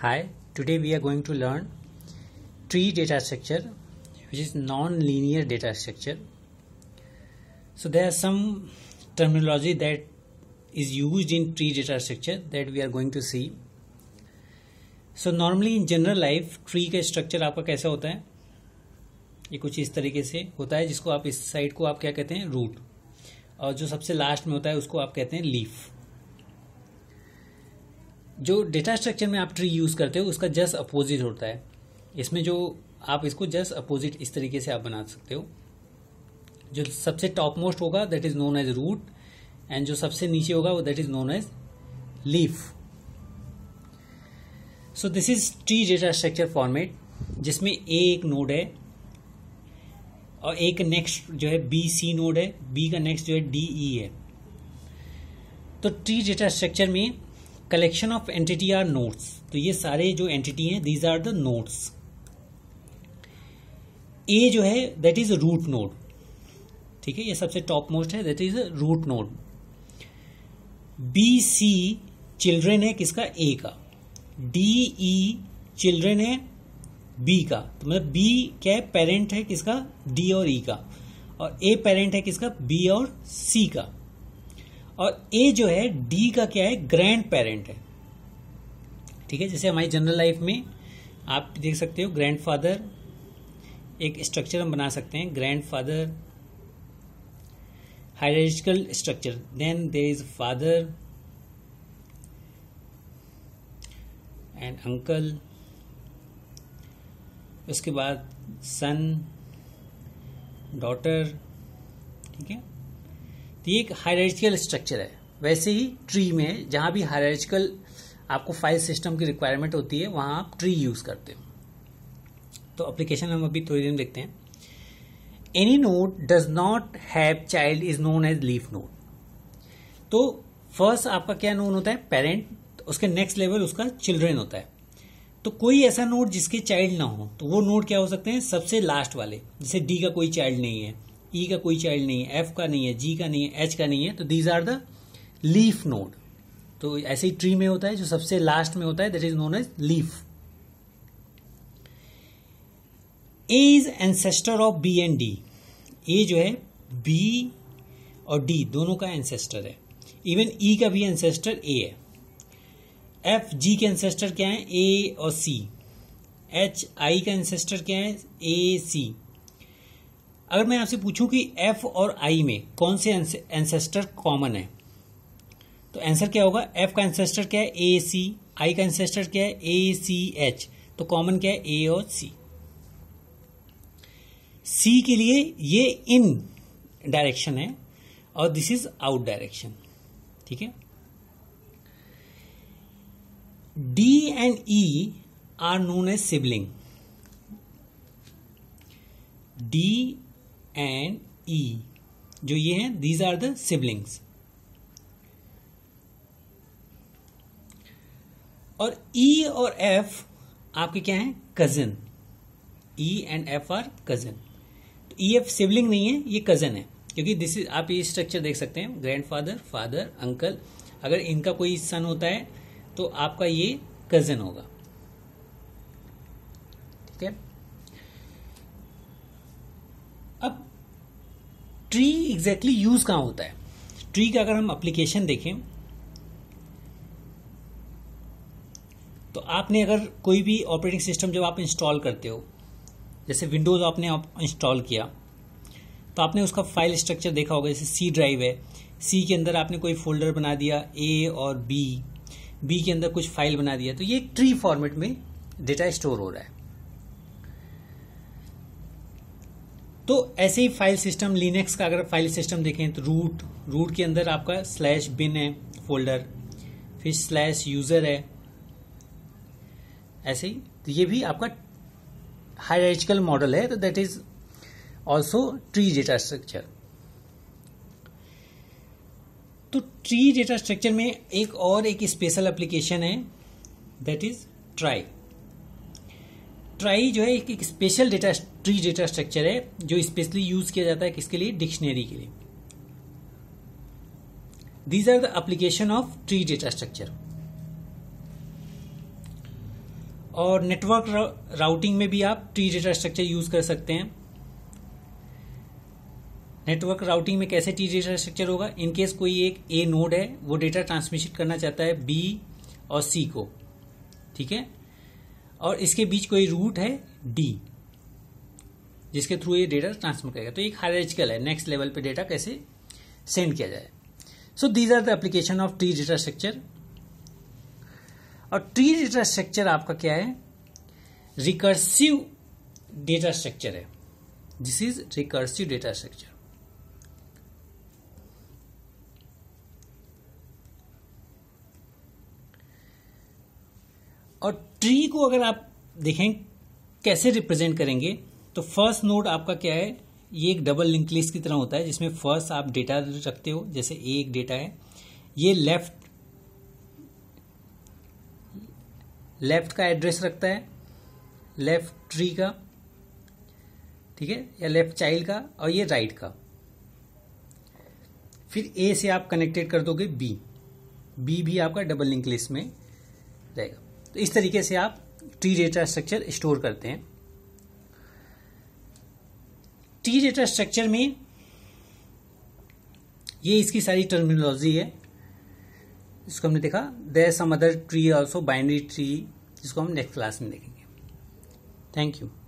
Hi, today we are going to learn tree data structure which is non-linear data structure. So there are some terminology that is used in tree data structure that we are going to see. So normally in general life tree का structure आपका कैसा होता है ये कुछ इस तरीके से होता है जिसको आप इस साइड को आप क्या कहते हैं रूट और जो सबसे लास्ट में होता है उसको आप कहते हैं लीफ जो डेटा स्ट्रक्चर में आप ट्री यूज़ करते हो उसका जस्ट अपोजिट होता है इसमें जो आप इसको जस्ट अपोजिट इस तरीके से आप बना सकते हो जो सबसे टॉप मोस्ट होगा that is known as root and जो सबसे नीचे होगा वो that is known as leaf so this is tree data structure format जिसमें ए एक नोड है और ए का नेक्स्ट जो है बी सी नोड है बी का नेक्स्ट जो है डी ई e है तो ट्री डेटा स्ट्रक्चर में collection of entity are nodes तो ये सारे जो एंटिटी हैं these are the nodes A जो है दैट इज रूट नोड ठीक है ये सबसे टॉप मोस्ट है that is root node B C children है किसका ए का डी ई चिल्ड्रेन है बी का तो मतलब बी क्या है पेरेंट है किसका डी और ई e का और ए पेरेंट है किसका बी और सी का और ए जो है डी का क्या है ग्रैंड पेरेंट है ठीक है जैसे हमारी जनरल लाइफ में आप देख सकते हो ग्रैंडफादर एक स्ट्रक्चर हम बना सकते हैं grandfather hierarchical structure then there is father and uncle उसके बाद सन डॉटर ठीक है तो एक हायरजिकल स्ट्रक्चर है वैसे ही ट्री में जहां भी हायरजिकल आपको फाइल सिस्टम की रिक्वायरमेंट होती है वहां आप ट्री यूज करते हो तो एप्लीकेशन हम अभी थोड़ी देर में देखते हैं any node does not have child is known as leaf node तो फर्स्ट आपका क्या नोन होता है पेरेंट उसके नेक्स्ट लेवल उसका चिल्ड्रेन होता है तो कोई ऐसा नोट जिसके चाइल्ड ना हो तो वो नोट क्या हो सकते हैं सबसे लास्ट वाले जैसे डी का कोई चाइल्ड नहीं है ई e का कोई चाइल्ड नहीं है एफ का नहीं है जी का नहीं है एच का नहीं है तो these are the leaf node तो ऐसे ही ट्री में होता है जो सबसे लास्ट में होता है that is known as leaf A is ancestor of B and D A जो है बी और डी दोनों का एंसेस्टर है इवन ई e का भी एंसेस्टर ए है एफ जी के एंसेस्टर क्या है ए और सी एच आई का एंसेस्टर क्या है ए सी अगर मैं आपसे पूछूं कि एफ और आई में कौन से एंसेस्टर कॉमन है तो आंसर क्या होगा एफ का एंसेस्टर क्या है ए सी आई का एंसेस्टर क्या है ए सी एच तो कॉमन क्या है ए और सी सी के लिए ये इन डायरेक्शन है और दिस इज आउट डायरेक्शन ठीक है D and E are known as sibling D and E e. जो ये हैं दीज आर द सिबलिंग्स और ई e और एफ आपके क्या हैं cousin E and F are cousin तो ई एफ सिबलिंग नहीं है ये कजन है क्योंकि दिस इज आप ये स्ट्रक्चर देख सकते हैं ग्रैंडफादर फादर अंकल अगर इनका कोई सन होता है तो आपका ये कजन होगा ठीक है ट्री एग्जैक्टली यूज कहाँ होता है ट्री का अगर हम अप्लीकेशन देखें तो आपने अगर कोई भी ऑपरेटिंग सिस्टम जब आप इंस्टॉल करते हो जैसे विंडोज़ आपने आप इंस्टॉल किया तो आपने उसका फाइल स्ट्रक्चर देखा होगा जैसे सी ड्राइव है सी के अंदर आपने कोई फोल्डर बना दिया ए और बी बी के अंदर कुछ फाइल बना दिया तो ये ट्री फॉर्मेट में डेटा स्टोर हो रहा है तो ऐसे ही फाइल सिस्टम लिनक्स का अगर फाइल सिस्टम देखें तो रूट रूट के अंदर आपका स्लैश बिन है फोल्डर फिर स्लैश यूजर है ऐसे ही तो ये भी आपका हायरजिकल मॉडल है तो that is also tree data structure तो ट्री डेटा स्ट्रक्चर में एक और एक स्पेशल एप्लीकेशन है दैट इज ट्राई ट्राई जो है एक, एक special data tree data structure है जो स्पेशली यूज किया जाता है किसके लिए डिक्शनरी के लिए these are the application of tree data structure और नेटवर्क राउटिंग में भी आप ट्री डेटा स्ट्रक्चर यूज कर सकते हैं नेटवर्क राउटिंग में कैसे ट्री डेटा स्ट्रक्चर होगा इनकेस कोई एक ए नोड है वो डेटा ट्रांसमिशन करना चाहता है बी और सी को ठीक है और इसके बीच कोई रूट है डी जिसके थ्रू ये डेटा ट्रांसमिट करेगा तो एक हायरजिकल है नेक्स्ट लेवल पे डेटा कैसे सेंड किया जाए so these are the application of tree data structure और ट्री डेटा स्ट्रक्चर आपका क्या है रिकर्सिव डेटा स्ट्रक्चर है this is recursive data structure और ट्री को अगर आप देखें कैसे रिप्रेजेंट करेंगे तो फर्स्ट नोड आपका क्या है ये एक डबल लिंक लिस्ट की तरह होता है जिसमें फर्स्ट आप डेटा रखते हो जैसे ए एक डेटा है ये लेफ्ट लेफ्ट का एड्रेस रखता है लेफ्ट ट्री का ठीक है या लेफ्ट चाइल्ड का और ये राइट का फिर ए से आप कनेक्टेड कर दोगे बी बी भी आपका डबल लिंक लिस्ट में रहेगा तो इस तरीके से आप ट्री डेटा स्ट्रक्चर स्टोर करते हैं ट्री डेटा स्ट्रक्चर में ये इसकी सारी टर्मिनोलॉजी है जिसको हमने देखा there some other tree also binary tree जिसको हम नेक्स्ट क्लास में देखेंगे थैंक यू